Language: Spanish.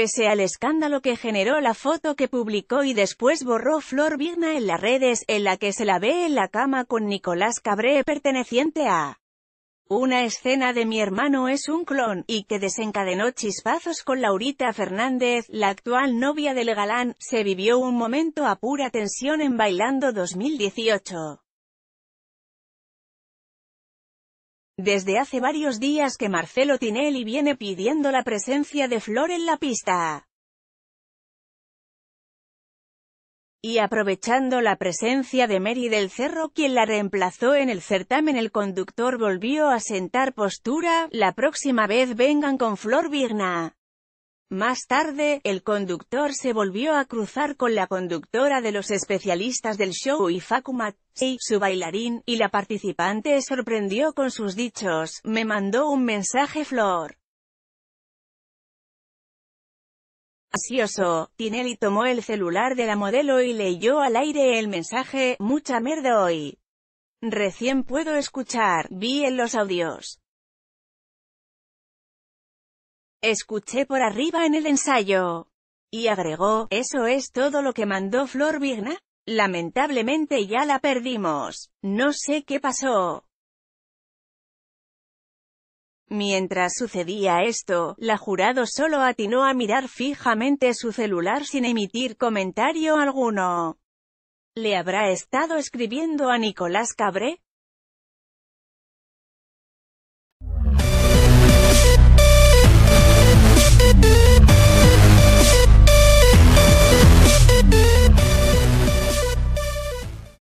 Pese al escándalo que generó la foto que publicó y después borró Flor Vigna en las redes, en la que se la ve en la cama con Nicolás Cabré perteneciente a una escena de mi hermano es un clon, y que desencadenó chispazos con Laurita Fernández, la actual novia del galán, se vivió un momento a pura tensión en Bailando 2018. Desde hace varios días que Marcelo Tinelli viene pidiendo la presencia de Flor en la pista. Y aprovechando la presencia de Mary del Cerro quien la reemplazó en el certamen el conductor volvió a sentar postura, la próxima vez vengan con Flor Vigna. Más tarde, el conductor se volvió a cruzar con la conductora de los especialistas del show y Fakumat, su bailarín, y la participante sorprendió con sus dichos, me mandó un mensaje Flor. Asioso, Tinelli tomó el celular de la modelo y leyó al aire el mensaje, mucha merda hoy. Recién puedo escuchar, vi en los audios. Escuché por arriba en el ensayo. Y agregó, ¿eso es todo lo que mandó Flor Vigna? Lamentablemente ya la perdimos. No sé qué pasó. Mientras sucedía esto, la jurado solo atinó a mirar fijamente su celular sin emitir comentario alguno. ¿Le habrá estado escribiendo a Nicolás Cabré?